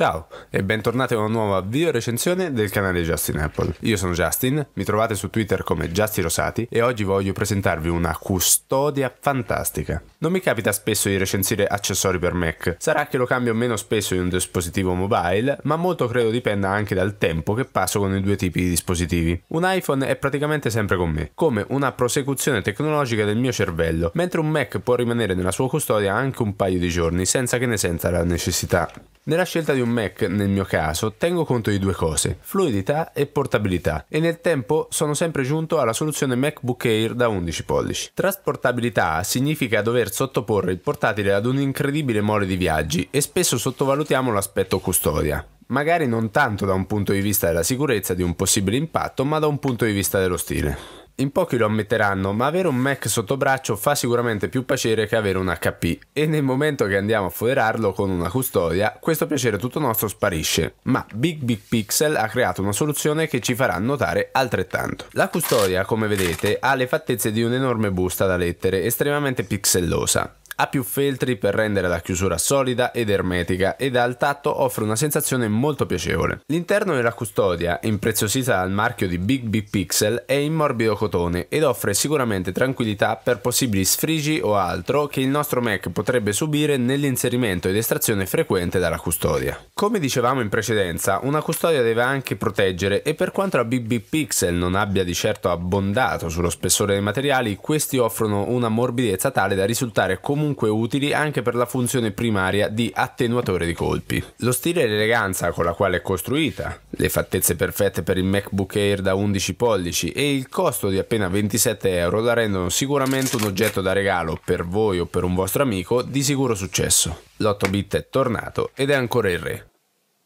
Ciao e bentornati a una nuova video recensione del canale Justin Apple. Io sono Justin, mi trovate su Twitter come Justin Rosati e oggi voglio presentarvi una custodia fantastica. Non mi capita spesso di recensire accessori per Mac, sarà che lo cambio meno spesso in un dispositivo mobile, ma molto credo dipenda anche dal tempo che passo con i due tipi di dispositivi. Un iPhone è praticamente sempre con me, come una prosecuzione tecnologica del mio cervello, mentre un Mac può rimanere nella sua custodia anche un paio di giorni senza che ne senta la necessità. Nella scelta di un Mac, nel mio caso, tengo conto di due cose, fluidità e portabilità, e nel tempo sono sempre giunto alla soluzione MacBook Air da 11 pollici. Trasportabilità significa dover sottoporre il portatile ad un incredibile mole di viaggi e spesso sottovalutiamo l'aspetto custodia magari non tanto da un punto di vista della sicurezza di un possibile impatto, ma da un punto di vista dello stile. In pochi lo ammetteranno, ma avere un Mac sotto braccio fa sicuramente più piacere che avere un HP. E nel momento che andiamo a foderarlo con una custodia, questo piacere tutto nostro sparisce. Ma Big Big Pixel ha creato una soluzione che ci farà notare altrettanto. La custodia, come vedete, ha le fattezze di un'enorme busta da lettere, estremamente pixellosa. Ha più feltri per rendere la chiusura solida ed ermetica ed al tatto offre una sensazione molto piacevole. L'interno della custodia, impreziosita dal marchio di Big Big Pixel, è in morbido cotone ed offre sicuramente tranquillità per possibili sfrigi o altro che il nostro Mac potrebbe subire nell'inserimento ed estrazione frequente dalla custodia. Come dicevamo in precedenza, una custodia deve anche proteggere e per quanto la Big BB Pixel non abbia di certo abbondato sullo spessore dei materiali, questi offrono una morbidezza tale da risultare comunque comunque utili anche per la funzione primaria di attenuatore di colpi. Lo stile e l'eleganza con la quale è costruita, le fattezze perfette per il MacBook Air da 11 pollici e il costo di appena 27 euro la rendono sicuramente un oggetto da regalo per voi o per un vostro amico di sicuro successo. L'8 bit è tornato ed è ancora il re.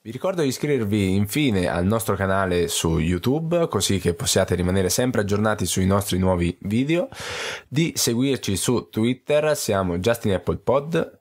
Vi ricordo di iscrivervi infine al nostro canale su YouTube così che possiate rimanere sempre aggiornati sui nostri nuovi video, di seguirci su Twitter, siamo Justin Apple Pod